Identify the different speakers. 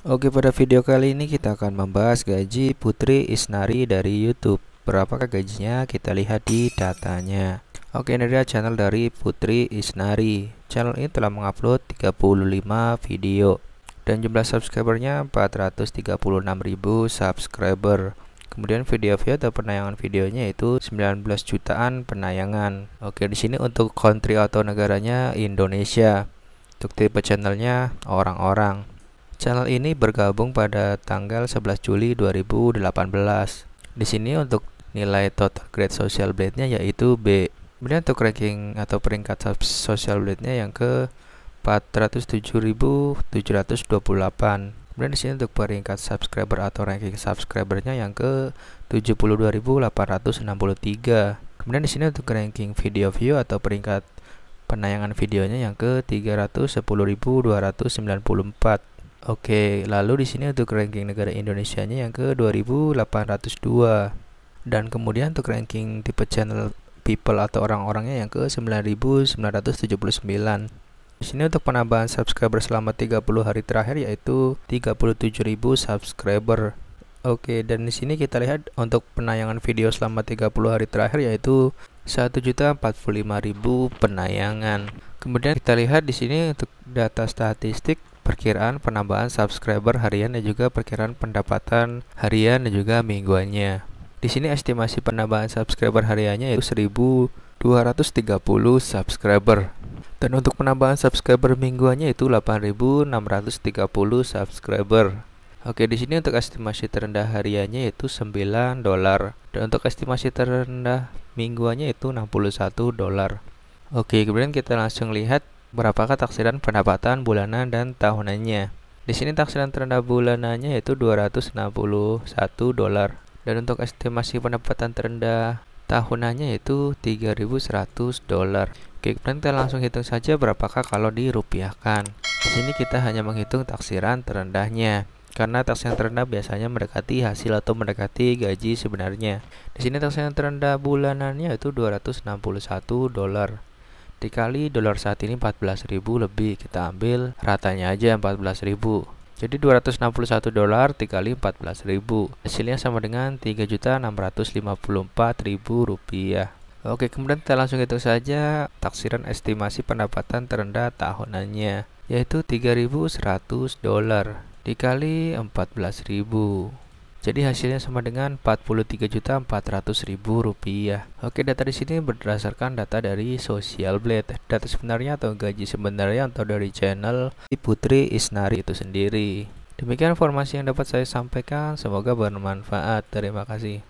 Speaker 1: Oke pada video kali ini kita akan membahas gaji Putri Isnari dari YouTube Berapakah gajinya kita lihat di datanya Oke ini dia channel dari Putri Isnari Channel ini telah mengupload 35 video Dan jumlah subscribernya 436.000 subscriber Kemudian video view atau penayangan videonya itu 19 jutaan penayangan Oke di sini untuk country atau negaranya Indonesia Untuk tipe channelnya orang-orang Channel ini bergabung pada tanggal 11 Juli 2018. Di sini untuk nilai total grade social blade-nya yaitu B. Kemudian untuk ranking atau peringkat social blade-nya yang ke 407.728. Kemudian di sini untuk peringkat subscriber atau ranking subscribernya yang ke 72.863. Kemudian di sini untuk ranking video view atau peringkat penayangan videonya yang ke 310.294. Oke, lalu di sini untuk ranking negara Indonesia-nya yang ke 2802 dan kemudian untuk ranking tipe channel people atau orang-orangnya yang ke 9979. Di sini untuk penambahan subscriber selama 30 hari terakhir yaitu 37.000 subscriber. Oke, dan di sini kita lihat untuk penayangan video selama 30 hari terakhir yaitu 1.045.000 penayangan. Kemudian kita lihat di sini untuk data statistik perkiraan penambahan subscriber harian dan juga perkiraan pendapatan harian dan juga mingguannya. Di sini estimasi penambahan subscriber hariannya yaitu 1230 subscriber. Dan untuk penambahan subscriber mingguannya itu 8630 subscriber. Oke, di sini untuk estimasi terendah hariannya yaitu 9 dolar dan untuk estimasi terendah mingguannya itu 61 dolar. Oke, kemudian kita langsung lihat Berapakah taksiran pendapatan bulanan dan tahunannya? Di sini taksiran terendah bulanannya yaitu 261 dolar. Dan untuk estimasi pendapatan terendah tahunannya yaitu 3100 dolar. Oke, kita langsung hitung saja berapakah kalau dirupiahkan. Di sini kita hanya menghitung taksiran terendahnya karena taksiran terendah biasanya mendekati hasil atau mendekati gaji sebenarnya. Di sini taksiran terendah bulanannya itu 261 dolar dikali dolar saat ini 14.000 lebih kita ambil ratanya aja 14.000 jadi 261 dolar dikali 14.000 hasilnya sama dengan 3.654.000 rupiah Oke kemudian kita langsung hitung saja taksiran estimasi pendapatan terendah tahunannya yaitu 3.100 dolar dikali 14.000 jadi hasilnya sama dengan 43.400.000 rupiah. Oke, data di sini berdasarkan data dari Social Blade. Data sebenarnya atau gaji sebenarnya atau dari channel Putri Isnari itu sendiri. Demikian informasi yang dapat saya sampaikan, semoga bermanfaat. Terima kasih.